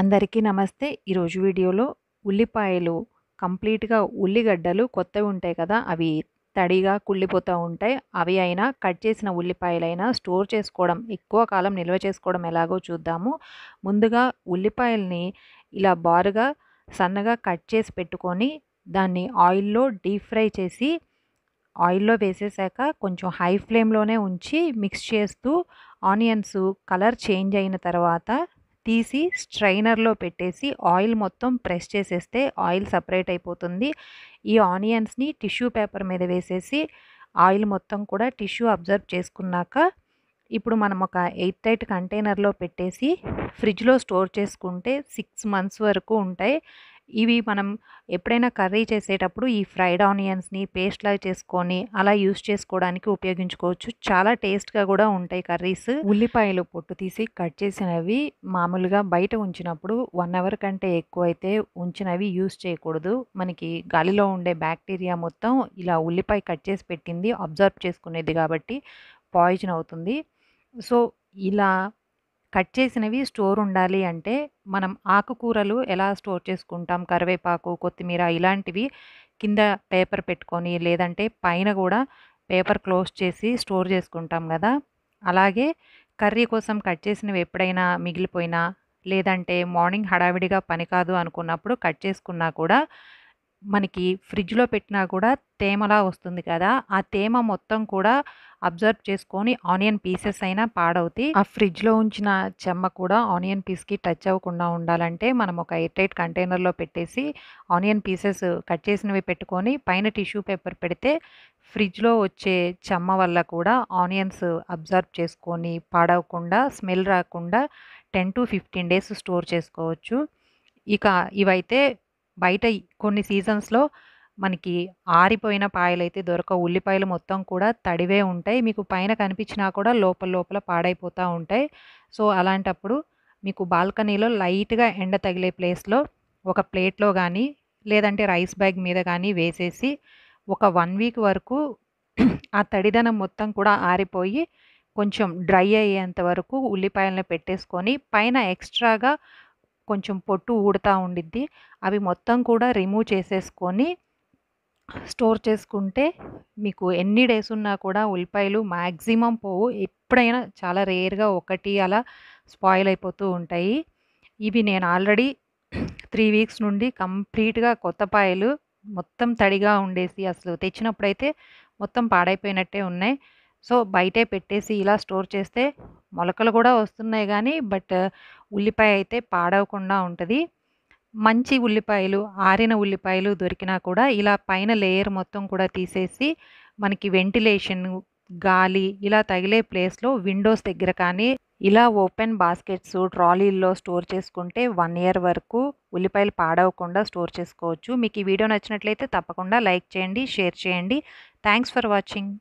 అందరికీ నమస్తే ఈరోజు వీడియోలో ఉల్లిపాయలు కంప్లీట్గా ఉల్లిగడ్డలు కొత్తవి ఉంటాయి కదా అవి తడిగా కుళ్ళిపోతూ ఉంటాయి అవి అయినా కట్ చేసిన ఉల్లిపాయలైనా స్టోర్ చేసుకోవడం ఎక్కువ కాలం నిల్వ చేసుకోవడం ఎలాగో చూద్దాము ముందుగా ఉల్లిపాయల్ని ఇలా బారుగా సన్నగా కట్ చేసి పెట్టుకొని దాన్ని ఆయిల్లో డీప్ ఫ్రై చేసి ఆయిల్లో వేసేసాక కొంచెం హై ఫ్లేమ్లోనే ఉంచి మిక్స్ చేస్తూ ఆనియన్స్ కలర్ చేంజ్ అయిన తర్వాత తీసి స్ట్రైనర్లో పెట్టేసి ఆయిల్ మొత్తం ప్రెస్ చేసేస్తే ఆయిల్ సపరేట్ అయిపోతుంది ఈ ఆనియన్స్ని టిష్యూ పేపర్ మీద వేసేసి ఆయిల్ మొత్తం కూడా టిష్యూ అబ్జర్వ్ చేసుకున్నాక ఇప్పుడు మనం ఒక ఎయిట్ టైట్ కంటైనర్లో పెట్టేసి ఫ్రిడ్జ్లో స్టోర్ చేసుకుంటే సిక్స్ మంత్స్ వరకు ఉంటాయి ఇవి మనం ఎప్పుడైనా కర్రీ చేసేటప్పుడు ఈ ఫ్రైడ్ ఆనియన్స్ని పేస్ట్లా చేసుకొని అలా యూస్ చేసుకోవడానికి ఉపయోగించుకోవచ్చు చాలా టేస్ట్గా కూడా ఉంటాయి కర్రీస్ ఉల్లిపాయలు పొట్టు తీసి కట్ చేసినవి మామూలుగా బయట ఉంచినప్పుడు వన్ అవర్ కంటే ఎక్కువ అయితే ఉంచినవి యూస్ చేయకూడదు మనకి గాలిలో ఉండే బ్యాక్టీరియా మొత్తం ఇలా ఉల్లిపాయ కట్ చేసి పెట్టింది అబ్జర్వ్ చేసుకునేది కాబట్టి పాయిజన్ అవుతుంది సో ఇలా కట్ చేసినవి స్టోర్ ఉండాలి అంటే మనం ఆకుకూరలు ఎలా స్టోర్ చేసుకుంటాం కరివేపాకు కొత్తిమీర ఇలాంటివి కింద పేపర్ పెట్టుకొని లేదంటే పైన కూడా పేపర్ క్లోజ్ చేసి స్టోర్ చేసుకుంటాం కదా అలాగే కర్రీ కోసం కట్ చేసినవి ఎప్పుడైనా మిగిలిపోయినా లేదంటే మార్నింగ్ హడావిడిగా పని కాదు అనుకున్నప్పుడు కట్ చేసుకున్నా కూడా మనకి ఫ్రిడ్జ్లో పెట్టినా కూడా తేమలా వస్తుంది కదా ఆ తేమ మొత్తం కూడా అబ్జర్వ్ చేసుకొని ఆనియన్ పీసెస్ అయినా పాడవుతాయి ఆ ఫ్రిడ్జ్లో ఉంచిన చెమ్మ కూడా ఆనియన్ పీస్కి టచ్ అవ్వకుండా ఉండాలంటే మనం ఒక ఎయిర్ టైట్ కంటైనర్లో పెట్టేసి ఆనియన్ పీసెస్ కట్ చేసినవి పెట్టుకొని పైన టిష్యూ పేపర్ పెడితే ఫ్రిడ్జ్లో వచ్చే చెమ్మ వల్ల కూడా ఆనియన్స్ అబ్జర్వ్ చేసుకొని పాడవకుండా స్మెల్ రాకుండా ten to fifteen days store చేసుకోవచ్చు ఇక ఇవైతే బయట కొన్ని సీజన్స్లో మనకి ఆరిపోయిన పాయలు అయితే ఉల్లిపాయలు మొత్తం కూడా తడివే ఉంటాయి మీకు పైన కనిపించినా కూడా లోపల లోపల పాడైపోతూ ఉంటాయి సో అలాంటప్పుడు మీకు బాల్కనీలో లైట్గా ఎండ తగిలే ప్లేస్లో ఒక ప్లేట్లో కానీ లేదంటే రైస్ బ్యాగ్ మీద కానీ వేసేసి ఒక వన్ వీక్ వరకు ఆ తడిదనం మొత్తం కూడా ఆరిపోయి కొంచెం డ్రై అయ్యేంత వరకు ఉల్లిపాయలను పెట్టేసుకొని పైన ఎక్స్ట్రాగా కొంచెం పొట్టు ఊడుతూ ఉండిద్ది అవి మొత్తం కూడా రిమూవ్ చేసేసుకొని స్టోర్ చేసుకుంటే మీకు ఎన్ని డేస్ ఉన్నా కూడా ఉల్లిపాయలు మ్యాక్సిమం పోవు ఎప్పుడైనా చాలా రేర్గా ఒకటి అలా స్పాయిల్ అయిపోతూ ఉంటాయి ఇవి నేను ఆల్రెడీ త్రీ వీక్స్ నుండి కంప్లీట్గా కొత్త పాయలు మొత్తం తడిగా ఉండేసి అసలు తెచ్చినప్పుడైతే మొత్తం పాడైపోయినట్టే ఉన్నాయి సో బయటే పెట్టేసి ఇలా స్టోర్ చేస్తే మొలకలు కూడా వస్తున్నాయి కానీ బట్ ఉల్లిపాయ అయితే పాడవకుండా ఉంటుంది మంచి ఉల్లిపాయలు ఆరిన ఉల్లిపాయలు దొరికినా కూడా ఇలా పైన లేయర్ మొత్తం కూడా తీసేసి మనకి వెంటిలేషన్ గాలి ఇలా తగిలే ప్లేస్లో విండోస్ దగ్గర కానీ ఇలా ఓపెన్ బాస్కెట్స్ ట్రాలీల్లో స్టోర్ చేసుకుంటే వన్ ఇయర్ వరకు ఉల్లిపాయలు పాడవకుండా స్టోర్ చేసుకోవచ్చు మీకు ఈ వీడియో నచ్చినట్లయితే తప్పకుండా లైక్ చేయండి షేర్ చేయండి థ్యాంక్స్ ఫర్ వాచింగ్